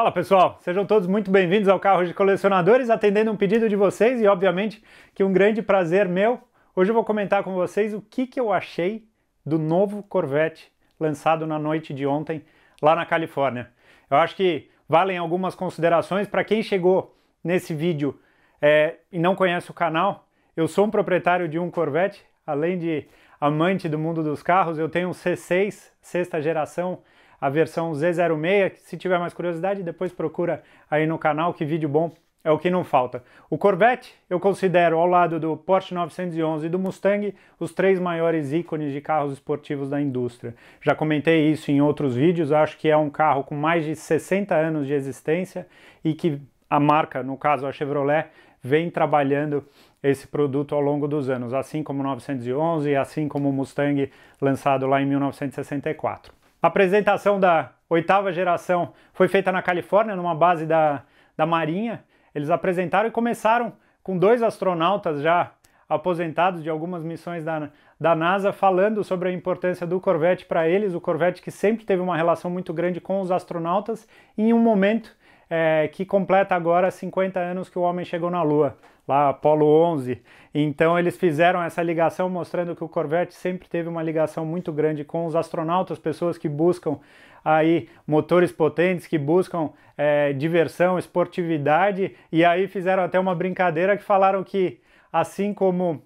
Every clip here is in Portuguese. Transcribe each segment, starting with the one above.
Fala pessoal, sejam todos muito bem-vindos ao Carro de Colecionadores, atendendo um pedido de vocês e obviamente que um grande prazer meu. Hoje eu vou comentar com vocês o que, que eu achei do novo Corvette lançado na noite de ontem lá na Califórnia. Eu acho que valem algumas considerações para quem chegou nesse vídeo é, e não conhece o canal. Eu sou um proprietário de um Corvette, além de amante do mundo dos carros, eu tenho um C6, sexta geração, a versão Z06. Se tiver mais curiosidade, depois procura aí no canal, que vídeo bom é o que não falta. O Corvette eu considero, ao lado do Porsche 911 e do Mustang, os três maiores ícones de carros esportivos da indústria. Já comentei isso em outros vídeos, acho que é um carro com mais de 60 anos de existência e que a marca, no caso a Chevrolet, vem trabalhando esse produto ao longo dos anos, assim como o 911, assim como o Mustang lançado lá em 1964. A apresentação da oitava geração foi feita na Califórnia, numa base da, da Marinha. Eles apresentaram e começaram com dois astronautas já aposentados de algumas missões da, da NASA falando sobre a importância do Corvette para eles, o Corvette que sempre teve uma relação muito grande com os astronautas, em um momento é, que completa agora 50 anos que o homem chegou na Lua, lá Apollo 11. Então eles fizeram essa ligação mostrando que o Corvette sempre teve uma ligação muito grande com os astronautas, pessoas que buscam aí motores potentes que buscam é, diversão, esportividade, e aí fizeram até uma brincadeira que falaram que, assim como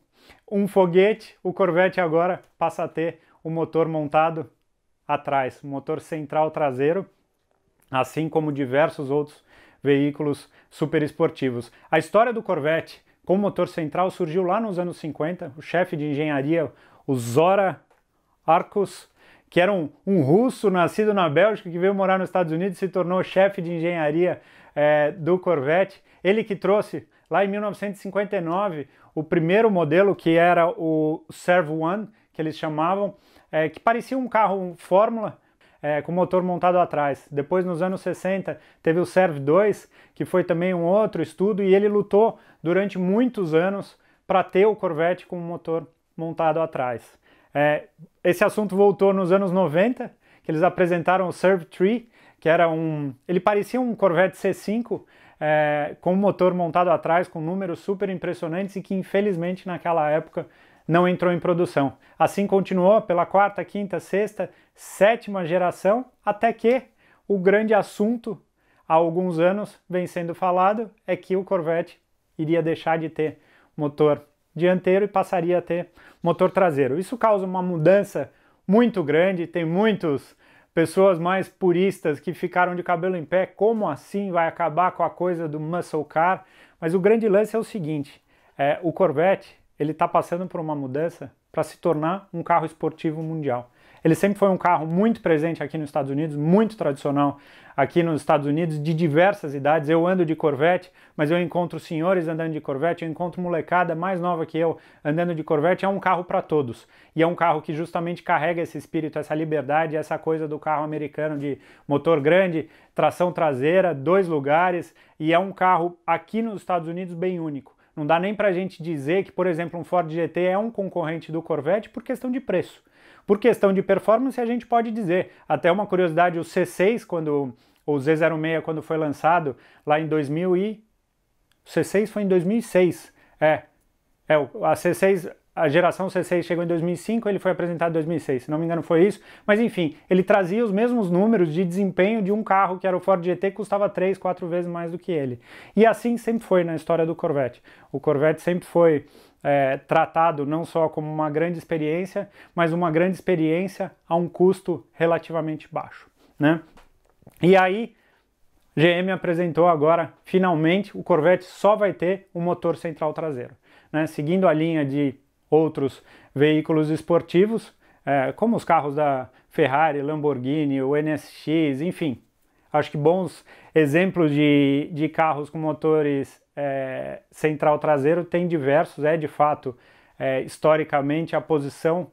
um foguete, o Corvette agora passa a ter o motor montado atrás, motor central traseiro, assim como diversos outros veículos superesportivos. A história do Corvette com motor central surgiu lá nos anos 50. O chefe de engenharia, o Zora Arcos, que era um, um, russo nascido na Bélgica que veio morar nos Estados Unidos e se tornou chefe de engenharia é, do Corvette. Ele que trouxe lá em 1959 o primeiro modelo que era o Servo One, que eles chamavam, é, que parecia um carro um Fórmula, é, com motor montado atrás. Depois, nos anos 60, teve o Serv 2, que foi também um outro estudo, e ele lutou durante muitos anos para ter o Corvette com motor montado atrás. É, esse assunto voltou nos anos 90, que eles apresentaram o Serv 3, que era um. Ele parecia um Corvette C5, é, com o motor montado atrás, com números super impressionantes e que infelizmente naquela época não entrou em produção. Assim continuou pela quarta, quinta, sexta, sétima geração, até que o grande assunto há alguns anos vem sendo falado é que o Corvette iria deixar de ter motor dianteiro e passaria a ter motor traseiro. Isso causa uma mudança muito grande, tem muitas pessoas mais puristas que ficaram de cabelo em pé, como assim vai acabar com a coisa do muscle car? Mas o grande lance é o seguinte, é, o Corvette ele está passando por uma mudança para se tornar um carro esportivo mundial. Ele sempre foi um carro muito presente aqui nos Estados Unidos, muito tradicional aqui nos Estados Unidos, de diversas idades. Eu ando de Corvette, mas eu encontro senhores andando de Corvette, eu encontro molecada mais nova que eu andando de Corvette. É um carro para todos. E é um carro que justamente carrega esse espírito, essa liberdade, essa coisa do carro americano de motor grande, tração traseira, dois lugares. E é um carro aqui nos Estados Unidos bem único. Não dá nem para a gente dizer que, por exemplo, um Ford GT é um concorrente do Corvette por questão de preço. Por questão de performance, a gente pode dizer. Até uma curiosidade, o C6, quando o Z06, quando foi lançado, lá em 2000 e... O C6 foi em 2006, é. É, a C6, a geração C6 chegou em 2005, ele foi apresentado em 2006, se não me engano foi isso, mas enfim, ele trazia os mesmos números de desempenho de um carro que era o Ford GT que custava 3, 4 vezes mais do que ele. E assim sempre foi na história do Corvette. O Corvette sempre foi é, tratado não só como uma grande experiência, mas uma grande experiência a um custo relativamente baixo, né? E aí, GM apresentou agora, finalmente, o Corvette só vai ter o um motor central traseiro. Né, seguindo a linha de outros veículos esportivos, é, como os carros da Ferrari, Lamborghini, o NSX, enfim. Acho que bons exemplos de, de carros com motores é, central traseiro tem diversos, é de fato, é, historicamente, a posição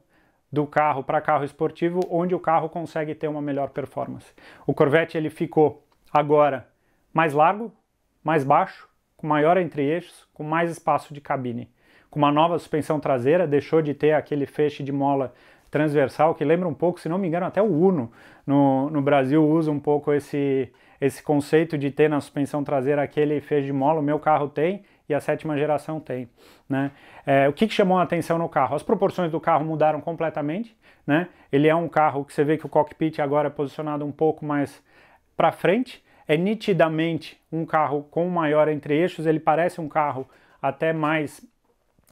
do carro para carro esportivo onde o carro consegue ter uma melhor performance. O Corvette ele ficou agora mais largo, mais baixo, com maior entre-eixos, com mais espaço de cabine com uma nova suspensão traseira, deixou de ter aquele feixe de mola transversal, que lembra um pouco, se não me engano, até o Uno no, no Brasil usa um pouco esse, esse conceito de ter na suspensão traseira aquele feixe de mola, o meu carro tem e a sétima geração tem. Né? É, o que, que, chamou a atenção no carro? As proporções do carro mudaram completamente. Né? Ele é um carro que você vê que o cockpit agora é posicionado um pouco mais para frente, é nitidamente um carro com maior entre-eixos, ele parece um carro até mais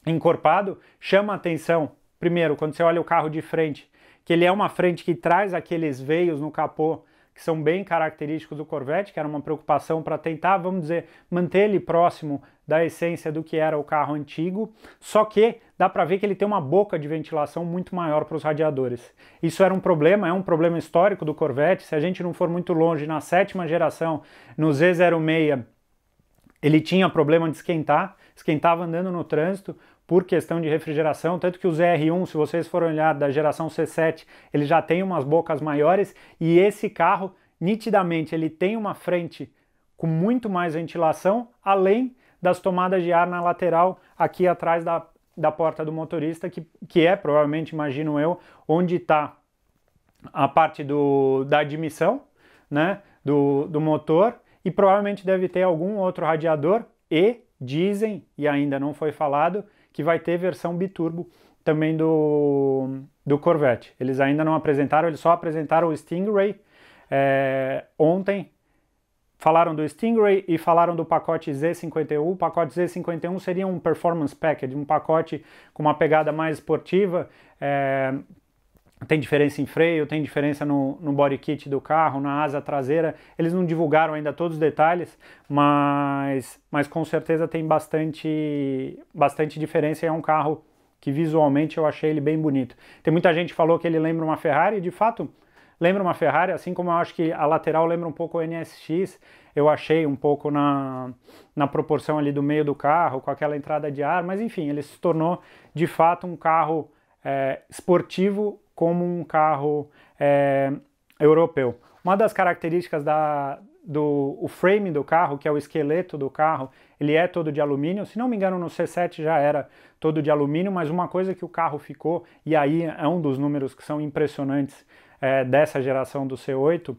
encorpado chama atenção, primeiro, quando você olha o carro de frente, que ele é uma frente que traz aqueles veios no capô que são bem característicos do Corvette, que era uma preocupação para tentar, vamos dizer, manter ele próximo da essência do que era o carro antigo, só que dá para ver que ele tem uma boca de ventilação muito maior para os radiadores. Isso era um problema, é um problema histórico do Corvette, se a gente não for muito longe, na sétima geração, no Z06, ele tinha problema de esquentar, esquentava andando no trânsito, por questão de refrigeração, tanto que o R1, se vocês forem olhar da geração C7, ele já tem umas bocas maiores e esse carro nitidamente ele tem uma frente com muito mais ventilação, além das tomadas de ar na lateral aqui atrás da, da porta do motorista, que, que é provavelmente, imagino eu, onde está a parte do, da admissão né, do, do motor e provavelmente deve ter algum outro radiador e dizem, e ainda não foi falado, que vai ter versão biturbo também do, do Corvette. Eles ainda não apresentaram, eles só apresentaram o Stingray é, ontem. Falaram do Stingray e falaram do pacote Z51. O pacote Z51 seria um performance package, um pacote com uma pegada mais esportiva, é, tem diferença em freio, tem diferença no, no body kit do carro, na asa traseira. Eles não divulgaram ainda todos os detalhes, mas, mas com certeza tem bastante, bastante diferença. É um carro que visualmente eu achei ele bem bonito. Tem muita gente que falou que ele lembra uma Ferrari, de fato lembra uma Ferrari, assim como eu acho que a lateral lembra um pouco o NSX, eu achei um pouco na, na proporção ali do meio do carro, com aquela entrada de ar, mas enfim, ele se tornou de fato um carro é, esportivo como um carro é, europeu. Uma das características da, do o frame do carro, que é o esqueleto do carro, ele é todo de alumínio. Se não me engano, no C7 já era todo de alumínio, mas uma coisa que o carro ficou, e aí é um dos números que são impressionantes é, dessa geração do C8,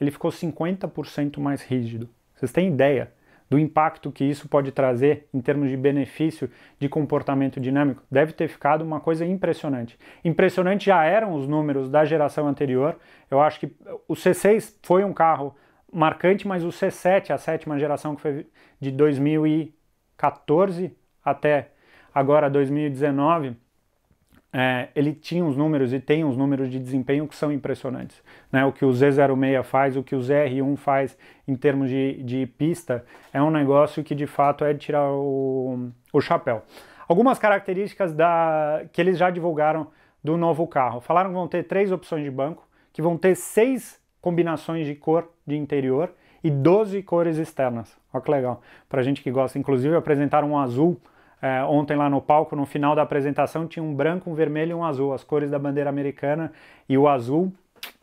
ele ficou 50% mais rígido. Vocês têm ideia? do impacto que isso pode trazer em termos de benefício de comportamento dinâmico, deve ter ficado uma coisa impressionante. Impressionante já eram os números da geração anterior. Eu acho que o C6 foi um carro marcante, mas o C7, a sétima geração que foi de 2014 até agora 2019, é, ele tinha uns números e tem uns números de desempenho que são impressionantes. Né? O que o Z06 faz, o que o ZR1 faz em termos de, de pista, é um negócio que de fato é de tirar o, o chapéu. Algumas características da, que eles já divulgaram do novo carro. Falaram que vão ter três opções de banco, que vão ter seis combinações de cor de interior e 12 cores externas. Olha que legal. Para gente que gosta, inclusive apresentaram um azul é, ontem lá no palco, no final da apresentação, tinha um branco, um vermelho e um azul, as cores da bandeira americana e o azul.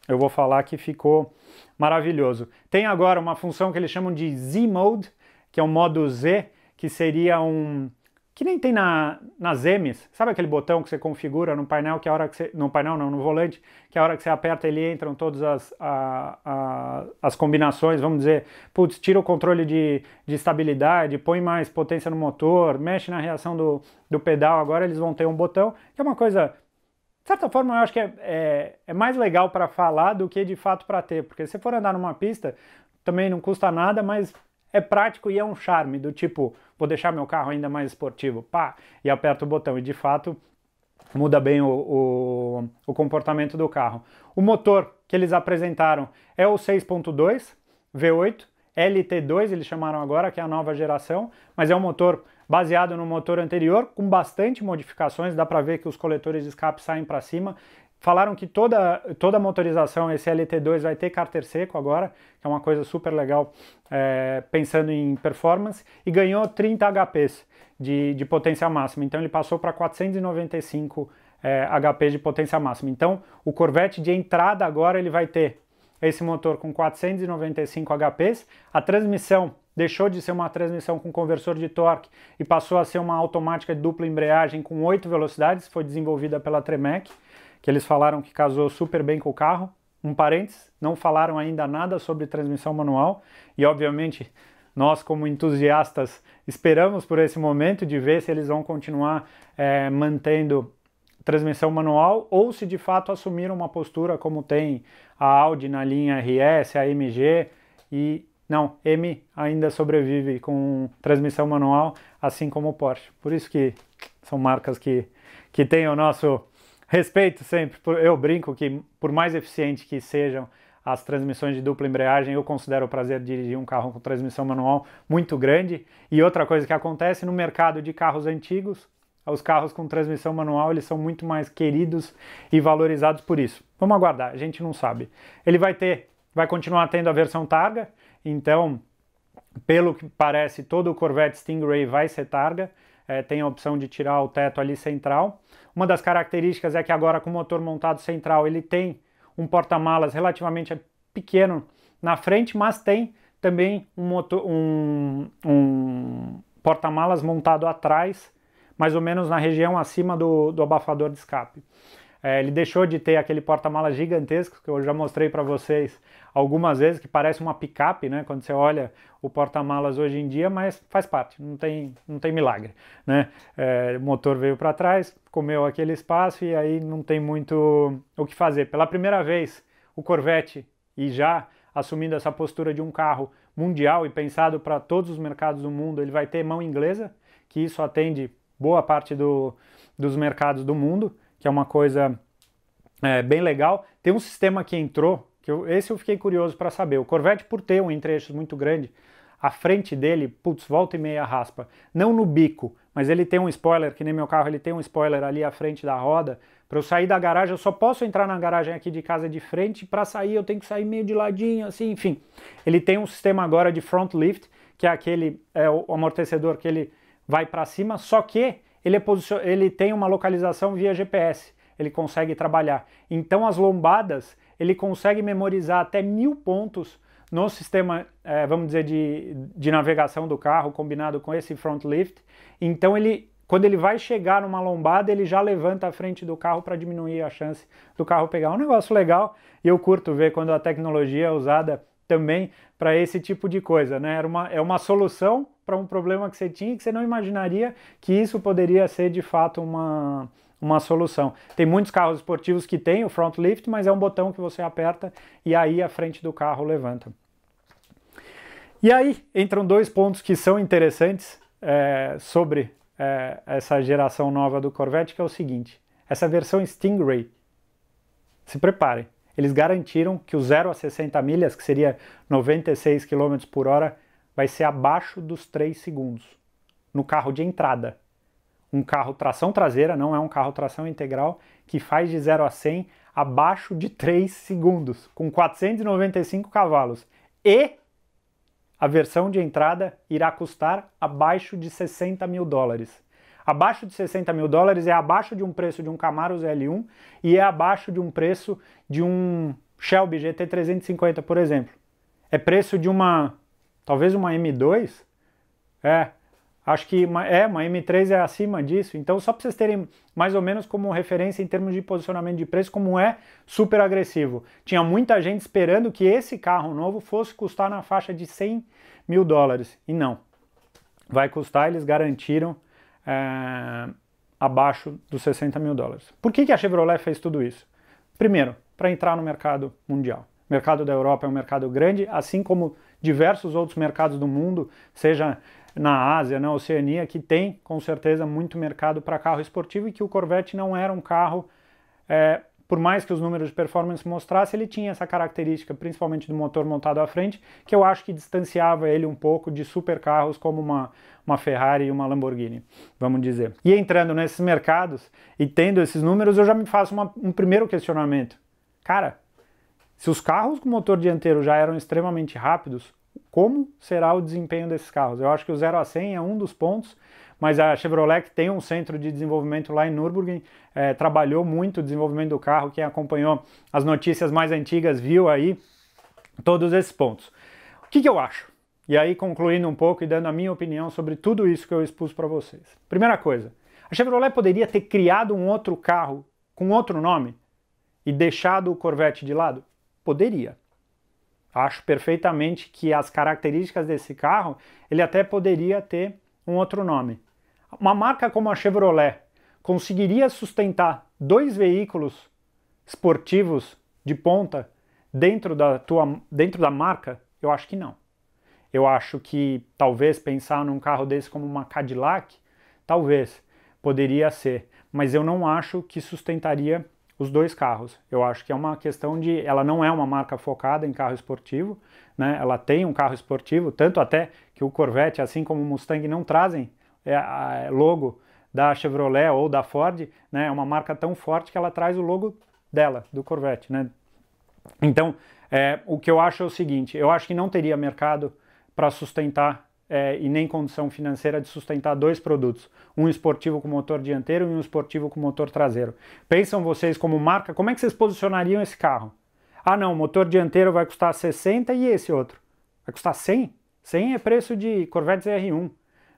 Eu vou falar que ficou maravilhoso. Tem agora uma função que eles chamam de Z-Mode, que é um modo Z, que seria um, que nem tem na, nas M's, sabe aquele botão que você configura no painel que a hora que você, no painel não, no volante, que a hora que você aperta ele entram todas as, a, a, as combinações, vamos dizer, putz, tira o controle de, de estabilidade, põe mais potência no motor, mexe na reação do, do pedal, agora eles vão ter um botão, que é uma coisa, de certa forma eu acho que é, é, é mais legal para falar do que de fato para ter, porque se for andar numa pista, também não custa nada, mas é prático e é um charme do tipo, vou deixar meu carro ainda mais esportivo, pá, e aperto o botão. E de fato muda bem o, o, o comportamento do carro. O motor que eles apresentaram é o 6.2 V8 LT2, eles chamaram agora, que é a nova geração, mas é um motor baseado no motor anterior, com bastante modificações, dá para ver que os coletores de escape saem para cima, Falaram que toda, toda motorização, esse LT2 vai ter cárter seco agora, que é uma coisa super legal é, pensando em performance, e ganhou 30 HPs de, de potência máxima. Então ele passou para 495 é, HP de potência máxima. Então o Corvette de entrada agora ele vai ter esse motor com 495 HPs, a transmissão deixou de ser uma transmissão com conversor de torque e passou a ser uma automática de dupla embreagem com oito velocidades, foi desenvolvida pela Tremec que eles falaram que casou super bem com o carro. Um parênteses, não falaram ainda nada sobre transmissão manual e, obviamente, nós, como entusiastas, esperamos por esse momento de ver se eles vão continuar é, mantendo transmissão manual ou se de fato assumiram uma postura como tem a Audi na linha RS, a MG e não, M ainda sobrevive com transmissão manual, assim como o Porsche. Por isso que são marcas que, que têm o nosso Respeito sempre, eu brinco que por mais eficiente que sejam as transmissões de dupla embreagem, eu considero o prazer de dirigir um carro com transmissão manual muito grande. E outra coisa que acontece no mercado de carros antigos, os carros com transmissão manual eles são muito mais queridos e valorizados por isso. Vamos aguardar, a gente não sabe. Ele vai ter, vai continuar tendo a versão targa, então, pelo que parece, todo o Corvette Stingray vai ser targa é, tem a opção de tirar o teto ali central. Uma das características é que agora com o motor montado central ele tem um porta-malas relativamente pequeno na frente, mas tem também um, motor, um, um porta-malas montado atrás, mais ou menos na região acima do, do abafador de escape. É, ele deixou de ter aquele porta malas gigantesco que eu já mostrei para vocês algumas vezes, que parece uma picape, né? Quando você olha o porta-malas hoje em dia, mas faz parte, não tem, não tem milagre, né? É, o motor veio para trás, comeu aquele espaço e aí não tem muito o que fazer. Pela primeira vez, o Corvette, e já assumindo essa postura de um carro mundial e pensado para todos os mercados do mundo, ele vai ter mão inglesa, que isso atende boa parte do, dos mercados do mundo que é uma coisa é, bem legal. Tem um sistema que entrou, que eu, esse eu fiquei curioso para saber. O Corvette, por ter um entre-eixos muito grande, a frente dele, putz, volta e meia raspa. Não no bico, mas ele tem um spoiler, que nem meu carro, ele tem um spoiler ali à frente da roda. Para eu sair da garagem, eu só posso entrar na garagem aqui de casa de frente. Para sair, eu tenho que sair meio de ladinho, assim, enfim. Ele tem um sistema agora de front lift, que é aquele é o amortecedor que ele vai para cima, só que ele, é posicion... ele tem uma localização via GPS, ele consegue trabalhar. Então as lombadas, ele consegue memorizar até mil pontos no sistema, é, vamos dizer, de, de navegação do carro, combinado com esse front lift. Então ele quando ele vai chegar numa lombada, ele já levanta a frente do carro para diminuir a chance do carro pegar. É um negócio legal e eu curto ver quando a tecnologia é usada também para esse tipo de coisa, né? Era uma, é uma solução para um problema que você tinha e que você não imaginaria que isso poderia ser de fato uma, uma solução. Tem muitos carros esportivos que tem o front lift, mas é um botão que você aperta e aí a frente do carro levanta. E aí entram dois pontos que são interessantes é, sobre é, essa geração nova do Corvette, que é o seguinte: essa versão Stingray. Se preparem eles garantiram que o 0 a 60 milhas, que seria 96 km por hora, vai ser abaixo dos 3 segundos no carro de entrada. Um carro tração traseira, não é um carro tração integral, que faz de 0 a 100 abaixo de 3 segundos, com 495 cavalos. E a versão de entrada irá custar abaixo de 60 mil dólares abaixo de 60 mil dólares é abaixo de um preço de um Camaro ZL1 e é abaixo de um preço de um Shelby GT350, por exemplo. É preço de uma, talvez uma M2? É, acho que uma, é, uma M3 é acima disso. Então, só para vocês terem mais ou menos como referência em termos de posicionamento de preço, como é super agressivo. Tinha muita gente esperando que esse carro novo fosse custar na faixa de 100 mil dólares, e não. Vai custar, eles garantiram é, abaixo dos 60 mil dólares. Por que, que a Chevrolet fez tudo isso? Primeiro, para entrar no mercado mundial. O mercado da Europa é um mercado grande, assim como diversos outros mercados do mundo, seja na Ásia, na Oceania, que tem com certeza muito mercado para carro esportivo e que o Corvette não era um carro, é, por mais que os números de performance mostrassem, ele tinha essa característica, principalmente do motor montado à frente, que eu acho que distanciava ele um pouco de supercarros como uma uma Ferrari e uma Lamborghini, vamos dizer. E entrando nesses mercados e tendo esses números, eu já me faço uma, um primeiro questionamento. Cara, se os carros com motor dianteiro já eram extremamente rápidos, como será o desempenho desses carros? Eu acho que o 0 a 100 é um dos pontos, mas a Chevrolet tem um centro de desenvolvimento lá em Nürburgring, é, trabalhou muito o desenvolvimento do carro, quem acompanhou as notícias mais antigas viu aí todos esses pontos. O que, que eu acho? E aí concluindo um pouco e dando a minha opinião sobre tudo isso que eu expus para vocês. Primeira coisa, a Chevrolet poderia ter criado um outro carro com outro nome e deixado o Corvette de lado? Poderia. Acho perfeitamente que as características desse carro, ele até poderia ter um outro nome. Uma marca como a Chevrolet conseguiria sustentar dois veículos esportivos de ponta dentro da, tua, dentro da marca? Eu acho que não. Eu acho que talvez pensar num carro desse como uma Cadillac, talvez poderia ser, mas eu não acho que sustentaria os dois carros. Eu acho que é uma questão de ela não é uma marca focada em carro esportivo, né? Ela tem um carro esportivo, tanto até que o Corvette, assim como o Mustang, não trazem é, é, logo da Chevrolet ou da Ford, né? É uma marca tão forte que ela traz o logo dela, do Corvette, né? Então, é, o que eu acho é o seguinte: eu acho que não teria mercado para sustentar é, e nem condição financeira de sustentar dois produtos, um esportivo com motor dianteiro e um esportivo com motor traseiro. Pensam vocês como marca, como é que vocês posicionariam esse carro? Ah não, motor dianteiro vai custar 60 e esse outro vai custar 100? 100 é preço de Corvette ZR1,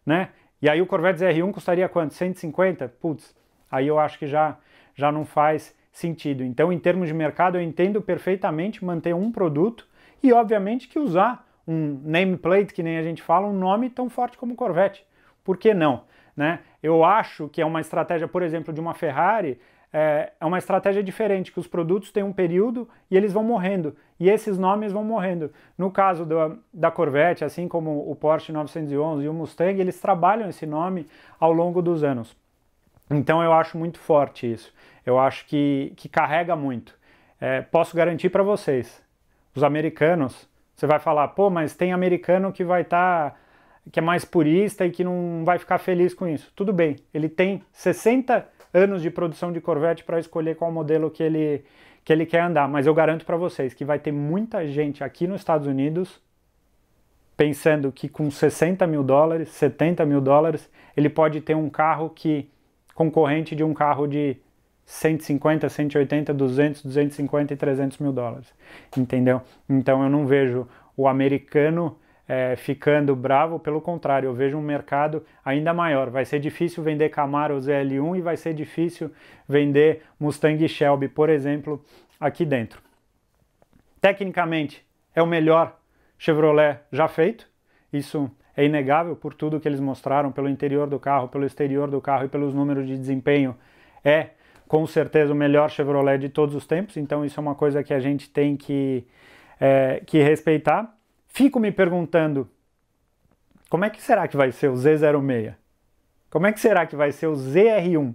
né? E aí o Corvette ZR1 custaria quanto? 150? Putz, aí eu acho que já, já não faz sentido. Então, em termos de mercado, eu entendo perfeitamente manter um produto e, obviamente, que usar um nameplate, que nem a gente fala, um nome tão forte como Corvette. Por que não? Né? Eu acho que é uma estratégia, por exemplo, de uma Ferrari, é, é uma estratégia diferente, que os produtos têm um período e eles vão morrendo, e esses nomes vão morrendo. No caso da, da Corvette, assim como o Porsche 911 e o Mustang, eles trabalham esse nome ao longo dos anos. Então eu acho muito forte isso, eu acho que, que carrega muito. É, posso garantir para vocês, os americanos você vai falar, pô, mas tem americano que vai estar. Tá, que é mais purista e que não vai ficar feliz com isso. Tudo bem, ele tem 60 anos de produção de Corvette para escolher qual modelo que ele, que ele quer andar, mas eu garanto para vocês que vai ter muita gente aqui nos Estados Unidos pensando que com 60 mil dólares, 70 mil dólares, ele pode ter um carro que concorrente de um carro de 150, 180, 200, 250 e 300 mil dólares, entendeu? Então eu não vejo o americano é, ficando bravo, pelo contrário, eu vejo um mercado ainda maior. Vai ser difícil vender Camaro ZL1 e vai ser difícil vender Mustang Shelby, por exemplo, aqui dentro. Tecnicamente, é o melhor Chevrolet já feito, isso é inegável por tudo que eles mostraram, pelo interior do carro, pelo exterior do carro e pelos números de desempenho. É com certeza o melhor Chevrolet de todos os tempos, então isso é uma coisa que a gente tem que, é, que respeitar. Fico me perguntando, como é que será que vai ser o Z06? Como é que será que vai ser o ZR1?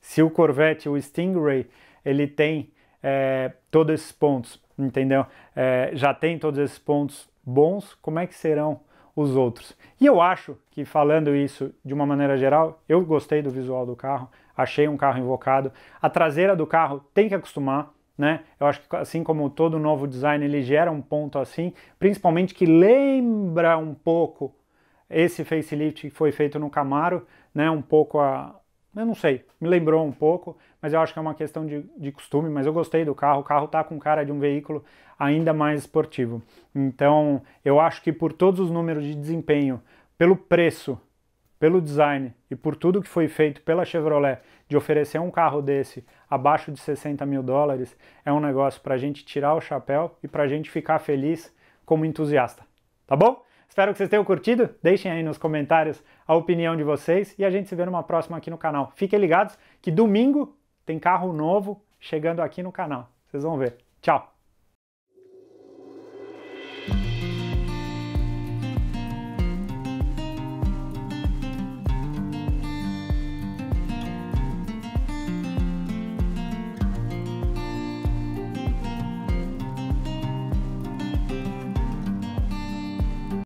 Se o Corvette, o Stingray, ele tem é, todos esses pontos, entendeu? É, já tem todos esses pontos bons, como é que serão os outros. E eu acho que falando isso de uma maneira geral, eu gostei do visual do carro, achei um carro invocado. A traseira do carro tem que acostumar, né? Eu acho que assim como todo novo design, ele gera um ponto assim, principalmente que lembra um pouco esse facelift que foi feito no Camaro, né? Um pouco a, eu não sei, me lembrou um pouco, mas eu acho que é uma questão de, de costume, mas eu gostei do carro, o carro tá com cara de um veículo ainda mais esportivo. Então, eu acho que por todos os números de desempenho, pelo preço, pelo design e por tudo que foi feito pela Chevrolet de oferecer um carro desse abaixo de 60 mil dólares, é um negócio para a gente tirar o chapéu e para a gente ficar feliz como entusiasta. Tá bom? Espero que vocês tenham curtido. Deixem aí nos comentários a opinião de vocês e a gente se vê numa próxima aqui no canal. Fiquem ligados que domingo tem carro novo chegando aqui no canal. Vocês vão ver. Tchau!